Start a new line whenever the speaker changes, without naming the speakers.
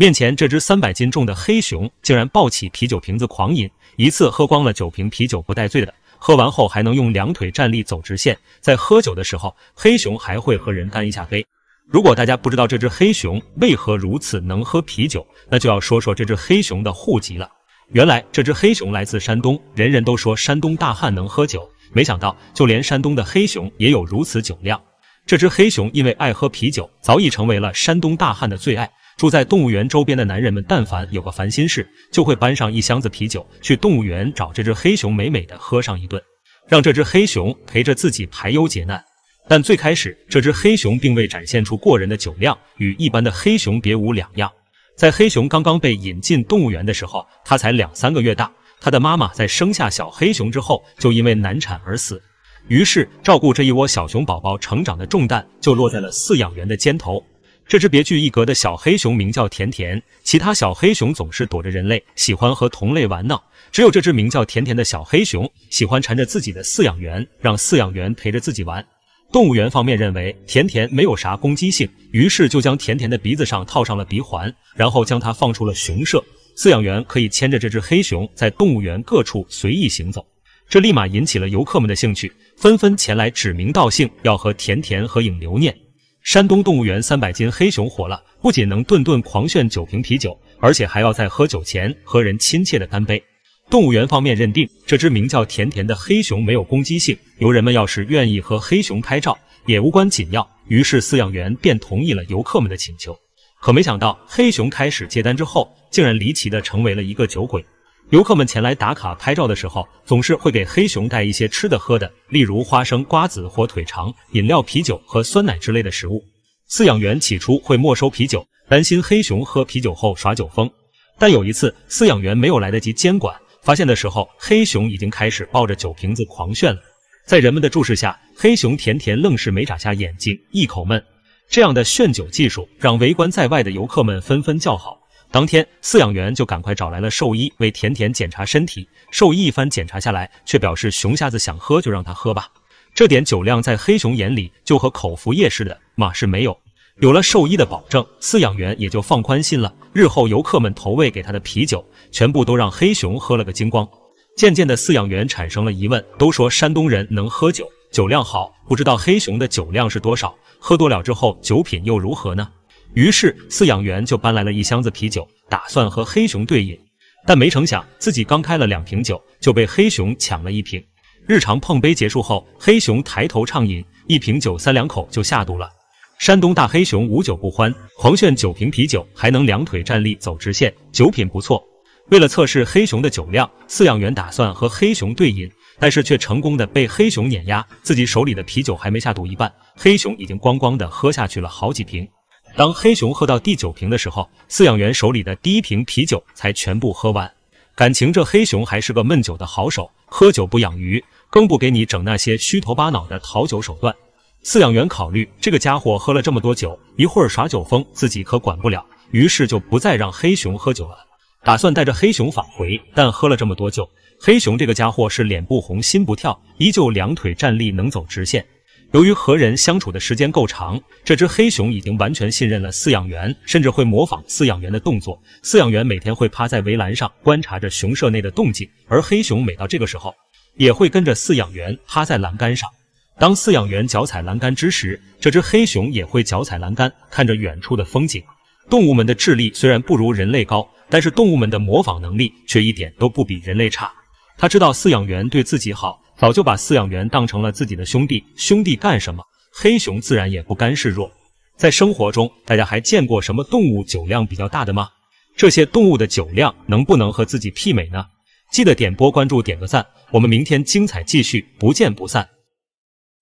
面前这只三百斤重的黑熊竟然抱起啤酒瓶子狂饮，一次喝光了酒瓶啤酒不带醉的，喝完后还能用两腿站立走直线。在喝酒的时候，黑熊还会和人干一下杯。如果大家不知道这只黑熊为何如此能喝啤酒，那就要说说这只黑熊的户籍了。原来这只黑熊来自山东，人人都说山东大汉能喝酒，没想到就连山东的黑熊也有如此酒量。这只黑熊因为爱喝啤酒，早已成为了山东大汉的最爱。住在动物园周边的男人们，但凡有个烦心事，就会搬上一箱子啤酒，去动物园找这只黑熊，美美的喝上一顿，让这只黑熊陪着自己排忧解难。但最开始，这只黑熊并未展现出过人的酒量，与一般的黑熊别无两样。在黑熊刚刚被引进动物园的时候，它才两三个月大，它的妈妈在生下小黑熊之后，就因为难产而死。于是，照顾这一窝小熊宝宝成长的重担就落在了饲养员的肩头。这只别具一格的小黑熊名叫甜甜，其他小黑熊总是躲着人类，喜欢和同类玩闹。只有这只名叫甜甜的小黑熊，喜欢缠着自己的饲养员，让饲养员陪着自己玩。动物园方面认为甜甜没有啥攻击性，于是就将甜甜的鼻子上套上了鼻环，然后将它放出了熊舍。饲养员可以牵着这只黑熊在动物园各处随意行走，这立马引起了游客们的兴趣，纷纷前来指名道姓要和甜甜合影留念。山东动物园三百斤黑熊火了，不仅能顿顿狂炫九瓶啤酒，而且还要在喝酒前和人亲切的干杯。动物园方面认定这只名叫甜甜的黑熊没有攻击性，游人们要是愿意和黑熊拍照也无关紧要。于是饲养员便同意了游客们的请求。可没想到，黑熊开始接单之后，竟然离奇的成为了一个酒鬼。游客们前来打卡拍照的时候，总是会给黑熊带一些吃的喝的，例如花生、瓜子、火腿肠、饮料、啤酒和酸奶之类的食物。饲养员起初会没收啤酒，担心黑熊喝啤酒后耍酒疯。但有一次，饲养员没有来得及监管，发现的时候，黑熊已经开始抱着酒瓶子狂炫了。在人们的注视下，黑熊甜甜愣是没眨下眼睛，一口闷。这样的炫酒技术让围观在外的游客们纷纷叫好。当天，饲养员就赶快找来了兽医，为甜甜检查身体。兽医一番检查下来，却表示熊瞎子想喝就让他喝吧，这点酒量在黑熊眼里就和口服液似的，嘛是没有。有了兽医的保证，饲养员也就放宽心了。日后游客们投喂给他的啤酒，全部都让黑熊喝了个精光。渐渐的，饲养员产生了疑问：都说山东人能喝酒，酒量好，不知道黑熊的酒量是多少？喝多了之后，酒品又如何呢？于是饲养员就搬来了一箱子啤酒，打算和黑熊对饮，但没成想自己刚开了两瓶酒，就被黑熊抢了一瓶。日常碰杯结束后，黑熊抬头畅饮，一瓶酒三两口就下肚了。山东大黑熊无酒不欢，狂炫九瓶啤酒，还能两腿站立走直线，酒品不错。为了测试黑熊的酒量，饲养员打算和黑熊对饮，但是却成功的被黑熊碾压，自己手里的啤酒还没下肚一半，黑熊已经光光的喝下去了好几瓶。当黑熊喝到第九瓶的时候，饲养员手里的第一瓶啤酒才全部喝完。感情这黑熊还是个闷酒的好手，喝酒不养鱼，更不给你整那些虚头巴脑的讨酒手段。饲养员考虑这个家伙喝了这么多酒，一会儿耍酒疯，自己可管不了，于是就不再让黑熊喝酒了，打算带着黑熊返回。但喝了这么多酒，黑熊这个家伙是脸不红心不跳，依旧两腿站立能走直线。由于和人相处的时间够长，这只黑熊已经完全信任了饲养员，甚至会模仿饲养员的动作。饲养员每天会趴在围栏上观察着熊舍内的动静，而黑熊每到这个时候，也会跟着饲养员趴在栏杆上。当饲养员脚踩栏杆之时，这只黑熊也会脚踩栏杆，看着远处的风景。动物们的智力虽然不如人类高，但是动物们的模仿能力却一点都不比人类差。它知道饲养员对自己好。早就把饲养员当成了自己的兄弟，兄弟干什么，黑熊自然也不甘示弱。在生活中，大家还见过什么动物酒量比较大的吗？这些动物的酒量能不能和自己媲美呢？记得点播、关注、点个赞，我们明天精彩继续，不见不散。